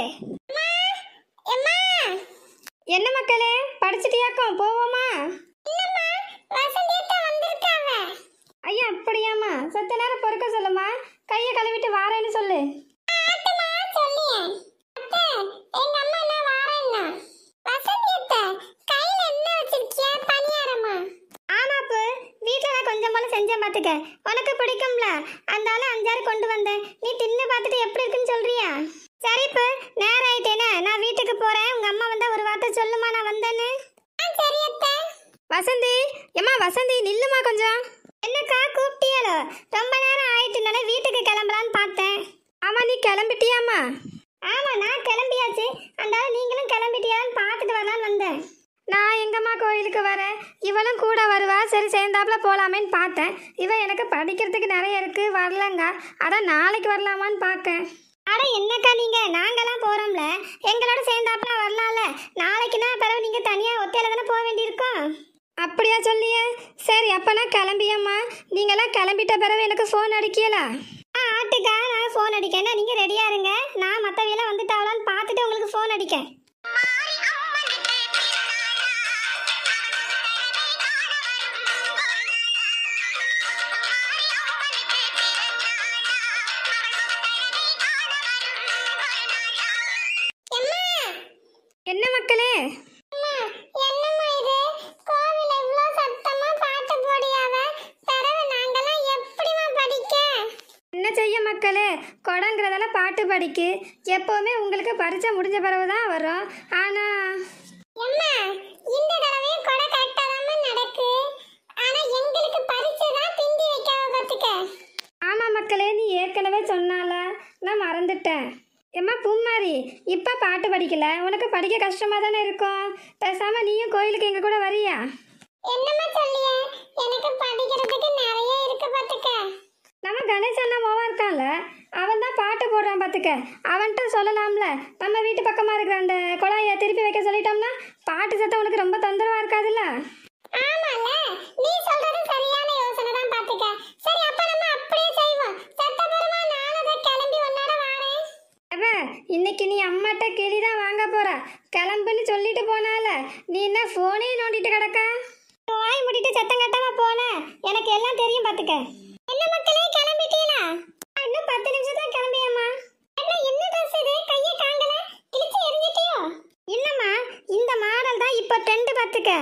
போயிட்டாளே என்ன மக்களே படிச்சிட்டியாக்கும் போவோமா ஐயா அப்படியாம்மா சத்த நேரம் பொறுக்க சொல்லுமா கையை கழுவிட்டு வாரேன்னு சொல்லு செஞ்சேன் பார்த்துக்க உனக்கு பிடிக்கும்ல அந்தால அஞ்சாறு கொண்டு வந்தேன் நீ தின்னு பார்த்துட்டு எப்படி இருக்குன்னு சொல்றியா சரி இப்போ நேரம் ஆயிட்டேனே நான் வீட்டுக்கு போறேன் உங்க அம்மா வந்தா ஒரு வார்த்தை சொல்லுமா நான் வந்தேன்னு வசந்தி ஏமா வசந்தி நில்லுமா கொஞ்சம் என்னக்கா கூப்பிட்டியாலோ ரொம்ப நேரம் ஆயிட்டுனால வீட்டுக்கு கிளம்பலான்னு பார்த்தேன் ஆமா நீ கிளம்பிட்டியாமா ஆமா நான் கிளம்பியாச்சு அந்த நீங்களும் கிளம்பிட்டியான்னு பார்த்துட்டு வரலான்னு வந்தேன் நான் எங்கம்மா கோயிலுக்கு வரேன் இவளும் கூட வருவா சரி சேர்ந்தாப்புல போகலாமேன்னு பார்த்தேன் இவன் எனக்கு படிக்கிறதுக்கு நிறைய இருக்குது வரலங்க அதான் நாளைக்கு வரலாமான்னு பார்க்கேன் அட என்னக்கா நீங்கள் நாங்களாம் போகிறோம்ல எங்களோட சேர்ந்தாப்புல வரலாம்ல நாளைக்குன்னா பிறகு நீங்கள் தனியாக ஒத்தையில் தானே போக வேண்டியிருக்கோம் அப்படியா சொல்லியே சரி அப்போனா கிளம்பியம்மா நீங்களாம் கிளம்பிட்ட பிறகு எனக்கு ஃபோன் அடிக்கலா ஆ ஆட்டுக்கா நான் ஃபோன் அடிக்கேன்னா நீங்கள் ரெடியாக இருங்க நான் மற்றவையெல்லாம் வந்துட்டாவலான்னு பார்த்துட்டு உங்களுக்கு ஃபோன் அடிக்கேன் என்ன மக்களே என்ன செய்ய மக்களே குடங்கிறதால பாட்டு படிக்கு எப்போவுமே உங்களுக்கு பரீட்சை முடிஞ்ச பிறகு தான் வரும் ஆனா ஆனால் இந்த தடவை கொடை கட்டாதாம நடக்கு சரி இப்போ பாட்டு படிக்கல உனக்கு படிக்க கஷ்டமாக தானே இருக்கும் பேசாம நீயும் கோயிலுக்கு எங்க கூட வரியா என்னமா சொல்லிய எனக்கு படிக்கிறதுக்கு நிறைய இருக்கு பாத்துக்க நம்ம கணேஷ் அண்ணா மோவா இருக்கான்ல அவன் தான் பாட்டு போடுறான் பார்த்துக்க அவன்கிட்ட சொல்லலாம்ல நம்ம வீட்டு பக்கமாக இருக்கிற அந்த குழாயை திருப்பி வைக்க சொல்லிட்டோம்னா பாட்டு சத்தம் உனக்கு ரொம்ப தொந்தரவாக இருக்காதுல்ல கிளம்புன்னு சொல்லிட்டு போனால நீ என்ன ஃபோனே நோண்டிட்டு கிடக்கா வாய் முடிட்டு சத்தம் கட்டாம போன எனக்கு எல்லாம் தெரியும் பாத்துக்க என்ன மக்களே கிளம்பிட்டீங்களா இன்னும் பத்து நிமிஷம் தான் கிளம்பியம்மா என்ன ட்ரெஸ் இது கையை காங்கல கிழிச்சு எரிஞ்சிட்டியோ இல்லம்மா இந்த மாடல் தான் இப்போ ட்ரெண்டு பாத்துக்க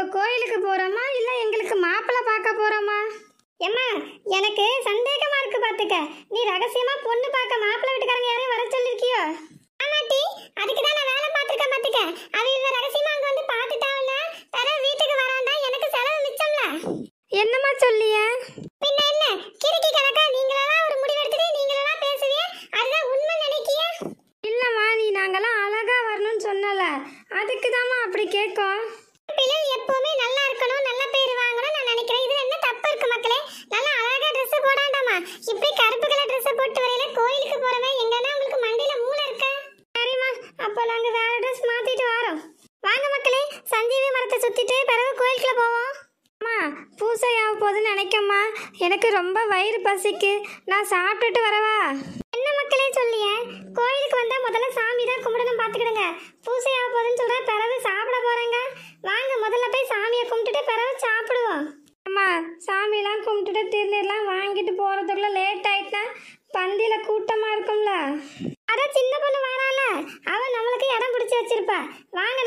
நாங்கள் கோயிலுக்கு போகிறோமா இல்லை எங்களுக்கு மாப்பிள்ளை பார்க்க போகிறோமா ஏம்மா எனக்கு சந்தேகமாக இருக்குது பார்த்துக்க நீ ரகசியமாக பொண்ணு பார்க்க மாப்பிள்ளை வீட்டுக்காரங்க யாரையும் வர சொல்லியிருக்கியோ ஆமாட்டி அதுக்கு தான் நான் வேலை பார்த்துருக்கேன் பார்த்துக்க அது இவன் ரகசியமாக அங்கே வந்து பார்த்துட்டாவில்ல தர வீட்டுக்கு வராண்டா எனக்கு செலவு மிச்சம்ல என்னம்மா சொல்லிய பின்ன என்ன கிறுக்கி கணக்கா நீங்களா ஒரு முடிவு எடுத்துட்டு நீங்களா பேசுவீங்க அதுதான் உண்மை நினைக்கிய இல்லைம்மா நீ நாங்களாம் அழகாக வரணும்னு சொன்னல அதுக்கு தாம்மா அப்படி கேட்கும் வேண்டாம்மா எனக்கு ரொம்ப வயிறு பசிக்கு நான் சாப்பிட்டுட்டு வரவா என்ன மக்களே சொல்லிய கோயிலுக்கு வந்தா முதல்ல சாமி தான் கும்பிடணும் பாத்துக்கிடுங்க பூசை ஆக போதுன்னு சொல்ற பிறகு சாப்பிட போறேங்க வாங்க முதல்ல போய் சாமியை கும்பிட்டுட்டு பிறகு சாப்பிடுவோம் அம்மா சாமியெல்லாம் கும்பிட்டுட்டு திருநீர்லாம் வாங்கிட்டு போறதுக்குள்ள லேட் ஆயிட்டா பந்தியில கூட்டமா இருக்கும்ல அதான் சின்ன பொண்ணு வாரால அவன் நம்மளுக்கு இடம் பிடிச்சி வச்சிருப்பா வாங்க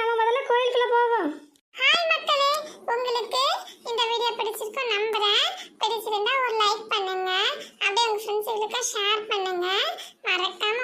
பிடிச்சிருந்தா ஒரு லைக் பண்ணுங்க அப்படியே உங்க ஃப்ரெண்ட்ஸுகளுக்கு ஷேர் பண்ணுங்க மறக்காம